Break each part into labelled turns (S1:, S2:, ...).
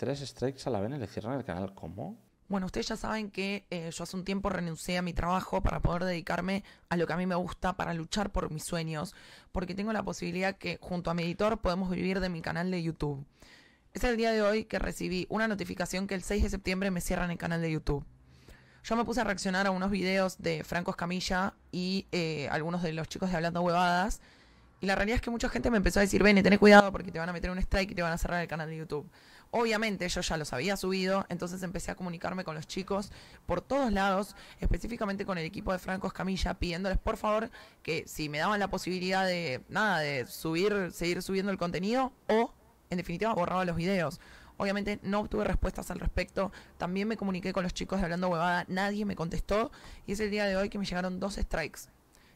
S1: Tres strikes a la vena y le cierran el canal. ¿Cómo?
S2: Bueno, ustedes ya saben que eh, yo hace un tiempo renuncié a mi trabajo para poder dedicarme a lo que a mí me gusta, para luchar por mis sueños, porque tengo la posibilidad que junto a mi editor podemos vivir de mi canal de YouTube. Es el día de hoy que recibí una notificación que el 6 de septiembre me cierran el canal de YouTube. Yo me puse a reaccionar a unos videos de Franco Escamilla y eh, algunos de los chicos de Hablando Huevadas. Y la realidad es que mucha gente me empezó a decir, Bene, ten cuidado porque te van a meter un strike y te van a cerrar el canal de YouTube. Obviamente yo ya los había subido, entonces empecé a comunicarme con los chicos por todos lados, específicamente con el equipo de Franco Escamilla, pidiéndoles por favor que si me daban la posibilidad de, nada, de subir, seguir subiendo el contenido o, en definitiva, borraba los videos. Obviamente no obtuve respuestas al respecto. También me comuniqué con los chicos de Hablando Huevada. Nadie me contestó. Y es el día de hoy que me llegaron dos strikes.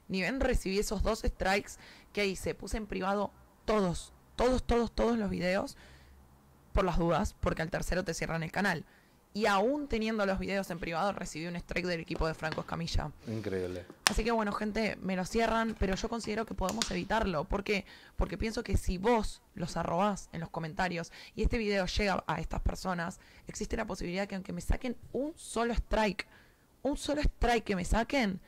S2: Ni bien recibí esos dos strikes que hice. Puse en privado todos, todos, todos, todos los videos por las dudas, porque al tercero te cierran el canal. Y aún teniendo los videos en privado, recibí un strike del equipo de Franco Escamilla. Increíble. Así que bueno, gente, me lo cierran, pero yo considero que podemos evitarlo. ¿Por qué? Porque pienso que si vos los arrobás en los comentarios y este video llega a estas personas, existe la posibilidad que aunque me saquen un solo strike, un solo strike que me saquen,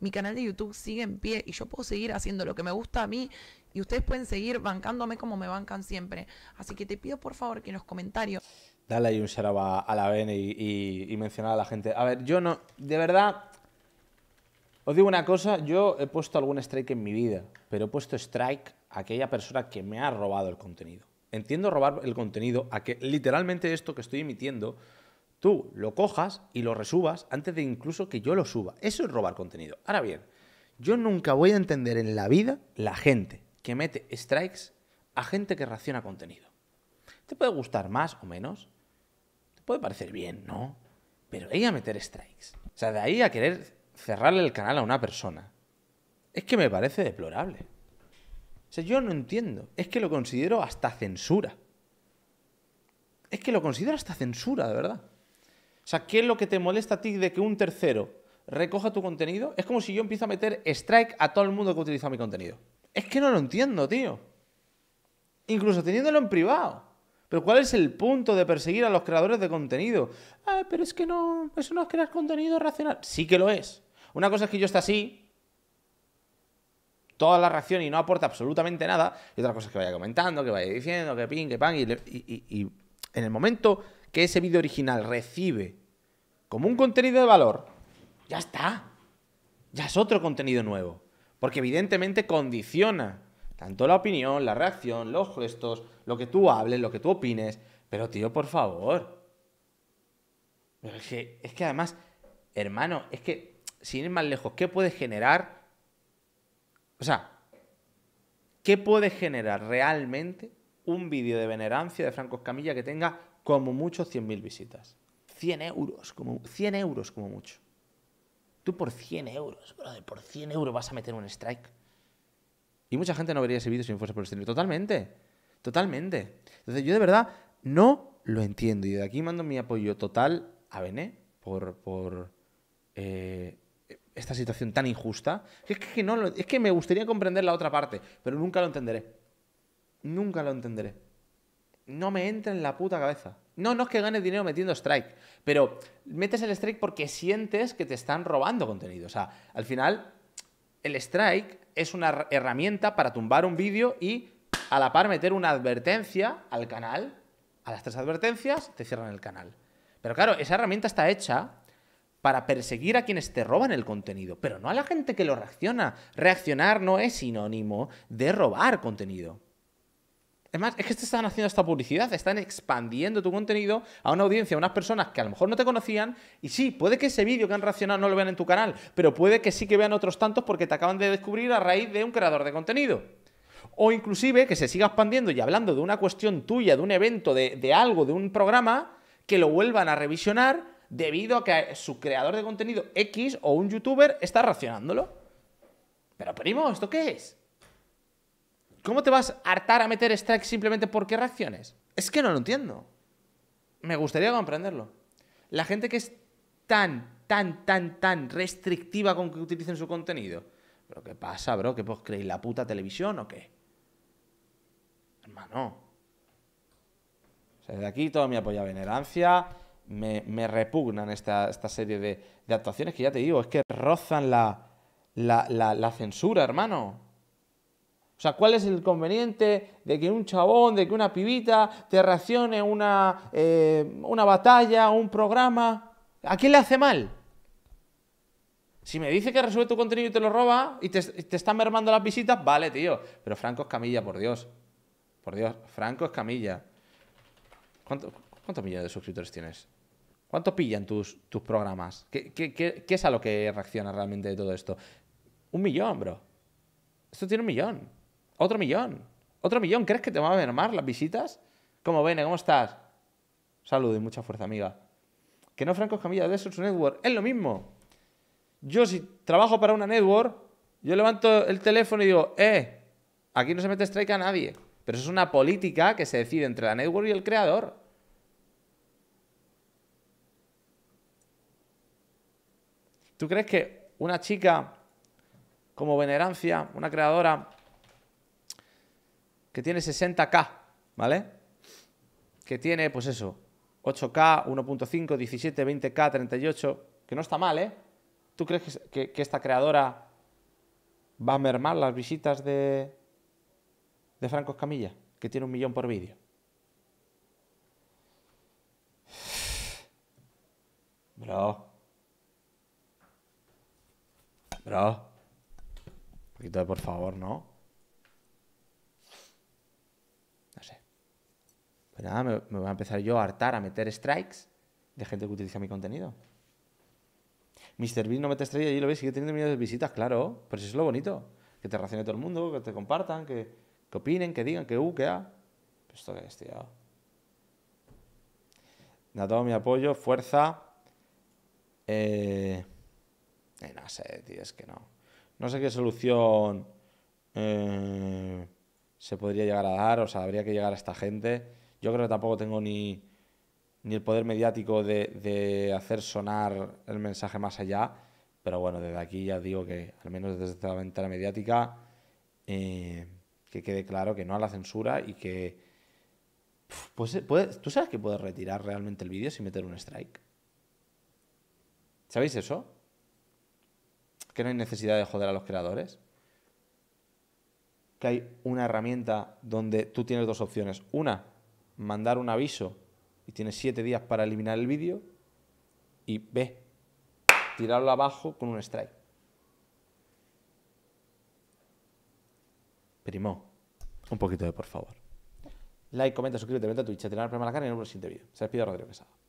S2: mi canal de YouTube sigue en pie y yo puedo seguir haciendo lo que me gusta a mí y ustedes pueden seguir bancándome como me bancan siempre. Así que te pido por favor que en los comentarios...
S1: Dale ahí un shout a, la BN y, y, mencionar a la gente. A ver, yo no, de verdad, os digo una cosa, yo he puesto algún strike en mi vida, pero he puesto strike a aquella persona que me ha robado el contenido. Entiendo robar el contenido a que literalmente esto que estoy emitiendo tú lo cojas y lo resubas antes de incluso que yo lo suba. Eso es robar contenido. Ahora bien, yo nunca voy a entender en la vida la gente que mete strikes a gente que reacciona contenido. Te puede gustar más o menos, te puede parecer bien, ¿no? Pero ella a meter strikes. O sea, de ahí a querer cerrarle el canal a una persona. Es que me parece deplorable. O sea, yo no entiendo. Es que lo considero hasta censura. Es que lo considero hasta censura, de verdad. O sea, ¿qué es lo que te molesta a ti de que un tercero recoja tu contenido? Es como si yo empiezo a meter strike a todo el mundo que utiliza mi contenido. Es que no lo entiendo, tío. Incluso teniéndolo en privado. Pero ¿cuál es el punto de perseguir a los creadores de contenido? Ah, pero es que no, eso no es crear contenido racional. Sí que lo es. Una cosa es que yo esté así, toda la reacción y no aporta absolutamente nada, y otra cosa es que vaya comentando, que vaya diciendo, que ping, que pan, y en el momento que ese vídeo original recibe como un contenido de valor, ya está. Ya es otro contenido nuevo. Porque evidentemente condiciona tanto la opinión, la reacción, los gestos, lo que tú hables, lo que tú opines. Pero tío, por favor. Es que, es que además, hermano, es que sin ir más lejos, ¿qué puede generar? O sea, ¿qué puede generar realmente un vídeo de venerancia de Franco Escamilla que tenga como mucho 100.000 visitas. 100 euros, como 100 euros como mucho. Tú por 100 euros, por 100 euros vas a meter un strike. Y mucha gente no vería ese vídeo si no fuese por el streaming. Totalmente, totalmente. Entonces yo de verdad no lo entiendo. Y de aquí mando mi apoyo total a Bené por, por eh, esta situación tan injusta. que, no, es que me gustaría comprender la otra parte, pero nunca lo entenderé. Nunca lo entenderé no me entra en la puta cabeza. No, no es que ganes dinero metiendo strike, pero metes el strike porque sientes que te están robando contenido. O sea, al final, el strike es una herramienta para tumbar un vídeo y a la par meter una advertencia al canal. A las tres advertencias te cierran el canal. Pero claro, esa herramienta está hecha para perseguir a quienes te roban el contenido, pero no a la gente que lo reacciona. Reaccionar no es sinónimo de robar contenido más, es que te están haciendo esta publicidad, están expandiendo tu contenido a una audiencia, a unas personas que a lo mejor no te conocían. Y sí, puede que ese vídeo que han reaccionado no lo vean en tu canal, pero puede que sí que vean otros tantos porque te acaban de descubrir a raíz de un creador de contenido. O inclusive que se siga expandiendo y hablando de una cuestión tuya, de un evento, de, de algo, de un programa, que lo vuelvan a revisionar debido a que su creador de contenido X o un youtuber está reaccionándolo. Pero primo, ¿esto qué es? ¿Cómo te vas a hartar a meter strikes simplemente porque reacciones? Es que no lo entiendo. Me gustaría comprenderlo. La gente que es tan, tan, tan, tan restrictiva con que utilicen su contenido. ¿Pero qué pasa, bro? ¿Que vos creéis? ¿La puta televisión o qué? Hermano. O sea, desde aquí todo mi apoyo a venerancia. Me, me repugnan esta, serie de, actuaciones que ya te digo, es que rozan la, la censura, hermano. O sea, ¿cuál es el conveniente de que un chabón, de que una pibita te reaccione una, eh, una batalla, un programa? ¿A quién le hace mal? Si me dice que resuelve tu contenido y te lo roba y te, te están mermando las visitas, vale, tío. Pero Franco es camilla, por Dios. Por Dios, Franco es camilla. ¿Cuántos millones de suscriptores tienes? ¿Cuánto pillan tus, tus programas? ¿Qué, qué es a lo que reacciona realmente de todo esto? Un millón, bro. Esto tiene un millón. Otro millón. Otro millón. ¿Crees que te van a mermar las visitas? ¿Cómo viene? ¿Cómo estás? Salud y mucha fuerza, amiga. Que no Franco Escamilla de su Network. Es lo mismo. Yo si trabajo para una network, yo levanto el teléfono y digo, eh, aquí no se mete strike a nadie. Pero eso es una política que se decide entre la network y el creador. ¿Tú crees que una chica como Venerancia, una creadora, que tiene 60K, ¿vale? Que tiene, pues eso, 8K, 1.5, 17, 20K, 38, que no está mal, ¿eh? ¿Tú crees que, esta creadora va a mermar las visitas de, de Franco Camilla, que tiene un millón por vídeo? Bro. Bro. Un poquito de por favor, ¿no? Pues me, voy a empezar yo a hartar, a meter strikes de gente que utiliza mi contenido. MrBeast no mete estrellas y lo ves, sigue teniendo millones de visitas, claro. Pero eso es lo bonito. Que te reaccione todo el mundo, que te compartan, que, opinen, que digan, que u, uh, que a. Ah. Pues esto que es, tío. Da todo mi apoyo, fuerza. Eh, eh, no sé, tío, es que no. No sé qué solución eh, se podría llegar a dar, o sea, habría que llegar a esta gente. Yo creo que tampoco tengo ni, el poder mediático de, hacer sonar el mensaje más allá, pero bueno, desde aquí ya digo que, al menos desde la ventana mediática, eh, que quede claro que no a la censura y que... Pues, eh, ¿Tú sabes que puedes retirar realmente el vídeo sin meter un strike? ¿Sabéis eso? Que no hay necesidad de joder a los creadores que hay una herramienta donde tú tienes dos opciones. Una, mandar un aviso y tienes siete días para eliminar el vídeo y ve, tirarlo abajo con un strike. Primo, un poquito de por favor. Like, comenta, suscríbete, vente a Twitch, te el problema a la cara y nos vemos en el siguiente vídeo. Se despide Rodrigo Quesada.